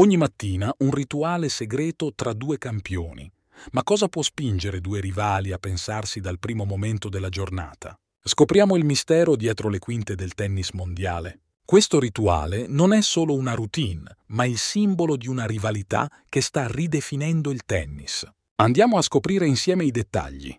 Ogni mattina un rituale segreto tra due campioni. Ma cosa può spingere due rivali a pensarsi dal primo momento della giornata? Scopriamo il mistero dietro le quinte del tennis mondiale. Questo rituale non è solo una routine, ma il simbolo di una rivalità che sta ridefinendo il tennis. Andiamo a scoprire insieme i dettagli.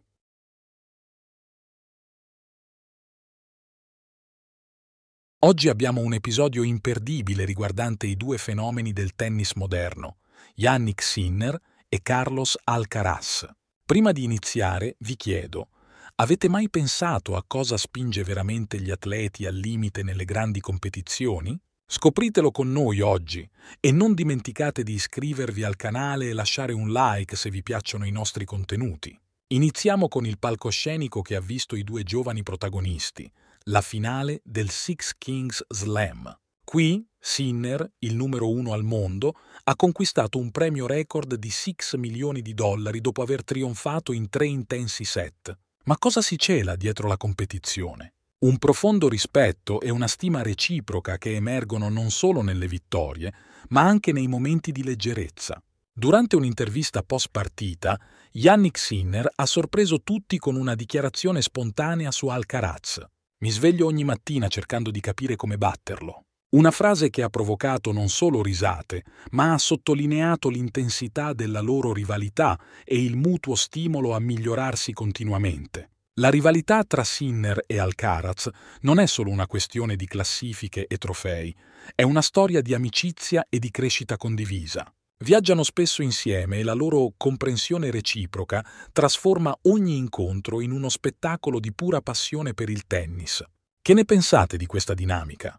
Oggi abbiamo un episodio imperdibile riguardante i due fenomeni del tennis moderno, Yannick Sinner e Carlos Alcaraz. Prima di iniziare, vi chiedo, avete mai pensato a cosa spinge veramente gli atleti al limite nelle grandi competizioni? Scopritelo con noi oggi e non dimenticate di iscrivervi al canale e lasciare un like se vi piacciono i nostri contenuti. Iniziamo con il palcoscenico che ha visto i due giovani protagonisti, la finale del Six Kings Slam. Qui Sinner, il numero uno al mondo, ha conquistato un premio record di 6 milioni di dollari dopo aver trionfato in tre intensi set. Ma cosa si cela dietro la competizione? Un profondo rispetto e una stima reciproca che emergono non solo nelle vittorie, ma anche nei momenti di leggerezza. Durante un'intervista post partita, Yannick Sinner ha sorpreso tutti con una dichiarazione spontanea su Alcaraz. Mi sveglio ogni mattina cercando di capire come batterlo. Una frase che ha provocato non solo risate, ma ha sottolineato l'intensità della loro rivalità e il mutuo stimolo a migliorarsi continuamente. La rivalità tra Sinner e Alcaraz non è solo una questione di classifiche e trofei, è una storia di amicizia e di crescita condivisa. Viaggiano spesso insieme e la loro comprensione reciproca trasforma ogni incontro in uno spettacolo di pura passione per il tennis. Che ne pensate di questa dinamica?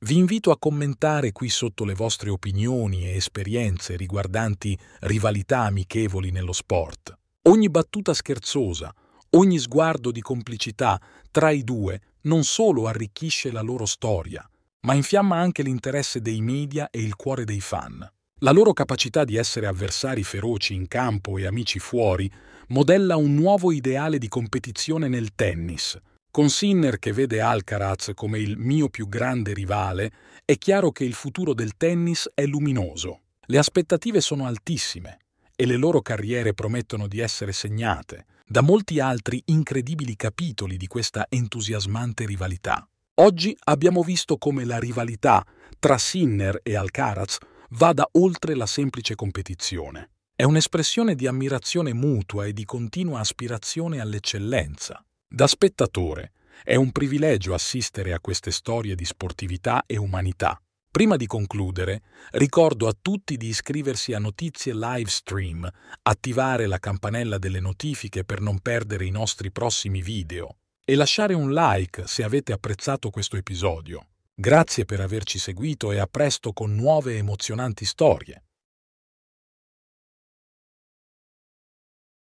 Vi invito a commentare qui sotto le vostre opinioni e esperienze riguardanti rivalità amichevoli nello sport. Ogni battuta scherzosa, ogni sguardo di complicità tra i due non solo arricchisce la loro storia, ma infiamma anche l'interesse dei media e il cuore dei fan. La loro capacità di essere avversari feroci in campo e amici fuori modella un nuovo ideale di competizione nel tennis. Con Sinner che vede Alcaraz come il mio più grande rivale, è chiaro che il futuro del tennis è luminoso. Le aspettative sono altissime e le loro carriere promettono di essere segnate da molti altri incredibili capitoli di questa entusiasmante rivalità. Oggi abbiamo visto come la rivalità tra Sinner e Alcaraz vada oltre la semplice competizione. È un'espressione di ammirazione mutua e di continua aspirazione all'eccellenza. Da spettatore è un privilegio assistere a queste storie di sportività e umanità. Prima di concludere, ricordo a tutti di iscriversi a Notizie Livestream, attivare la campanella delle notifiche per non perdere i nostri prossimi video e lasciare un like se avete apprezzato questo episodio. Grazie per averci seguito e a presto con nuove emozionanti storie.